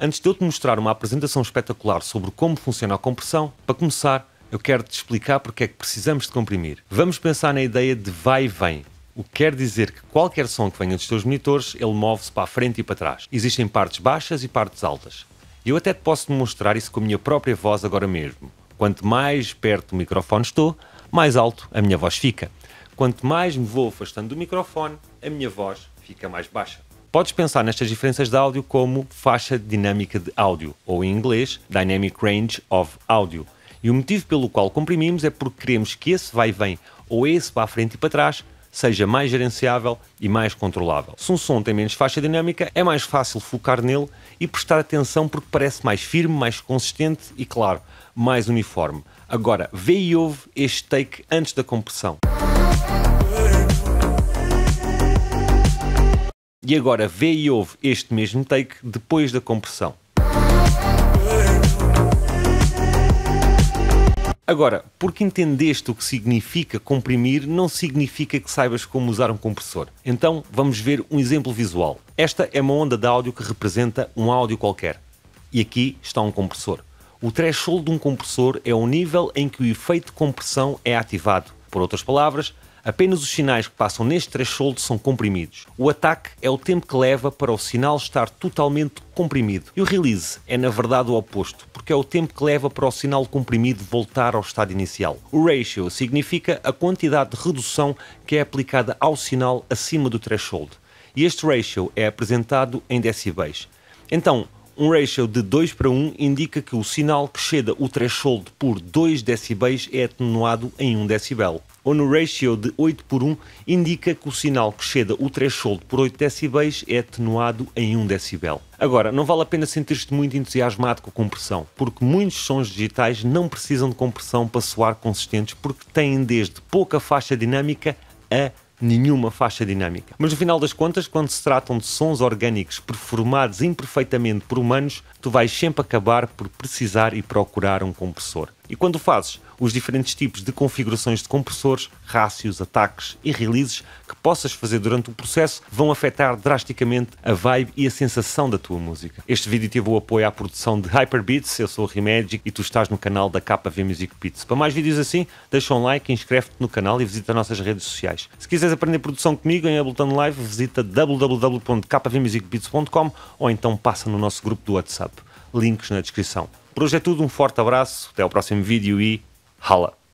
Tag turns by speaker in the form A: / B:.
A: Antes de eu te mostrar uma apresentação espetacular sobre como funciona a compressão, para começar, eu quero te explicar porque é que precisamos de comprimir. Vamos pensar na ideia de vai e vem. O que quer dizer que qualquer som que venha dos teus monitores, ele move-se para a frente e para trás. Existem partes baixas e partes altas. E eu até te posso demonstrar isso com a minha própria voz agora mesmo. Quanto mais perto do microfone estou, mais alto a minha voz fica. Quanto mais me vou afastando do microfone, a minha voz fica mais baixa. Podes pensar nestas diferenças de áudio como faixa dinâmica de áudio, ou em inglês, Dynamic Range of Audio. E o motivo pelo qual comprimimos é porque queremos que esse vai e vem, ou é esse para a frente e para trás, seja mais gerenciável e mais controlável. Se um som tem menos faixa dinâmica, é mais fácil focar nele e prestar atenção porque parece mais firme, mais consistente e, claro, mais uniforme. Agora, vê e ouve este take antes da compressão. E agora vê e ouve este mesmo take depois da compressão. Agora, porque entendeste o que significa comprimir, não significa que saibas como usar um compressor. Então, vamos ver um exemplo visual. Esta é uma onda de áudio que representa um áudio qualquer. E aqui está um compressor. O threshold de um compressor é o nível em que o efeito de compressão é ativado. Por outras palavras, Apenas os sinais que passam neste threshold são comprimidos. O ataque é o tempo que leva para o sinal estar totalmente comprimido. E o release é na verdade o oposto, porque é o tempo que leva para o sinal comprimido voltar ao estado inicial. O ratio significa a quantidade de redução que é aplicada ao sinal acima do threshold. E este ratio é apresentado em decibéis. Então, um ratio de 2 para 1 indica que o sinal que chega o threshold por 2 decibéis é atenuado em 1 decibel ou no ratio de 8 por 1, indica que o sinal que ceda o threshold por 8 decibéis é atenuado em 1 decibel. Agora, não vale a pena sentir-se muito entusiasmado com a compressão, porque muitos sons digitais não precisam de compressão para soar consistentes, porque têm desde pouca faixa dinâmica a nenhuma faixa dinâmica. Mas no final das contas, quando se tratam de sons orgânicos performados imperfeitamente por humanos, tu vais sempre acabar por precisar e procurar um compressor. E quando fazes os diferentes tipos de configurações de compressores, rácios, ataques e releases que possas fazer durante o processo vão afetar drasticamente a vibe e a sensação da tua música. Este vídeo teve o apoio à produção de Hyperbeats, eu sou o Remagic e tu estás no canal da KV Music Beats. Para mais vídeos assim, deixa um like, inscreve-te no canal e visita nossas redes sociais. Se quiseres aprender produção comigo em Ableton Live, visita www.kvmusicbeats.com ou então passa no nosso grupo do WhatsApp. Links na descrição. Por hoje é tudo, um forte abraço, até ao próximo vídeo e hala.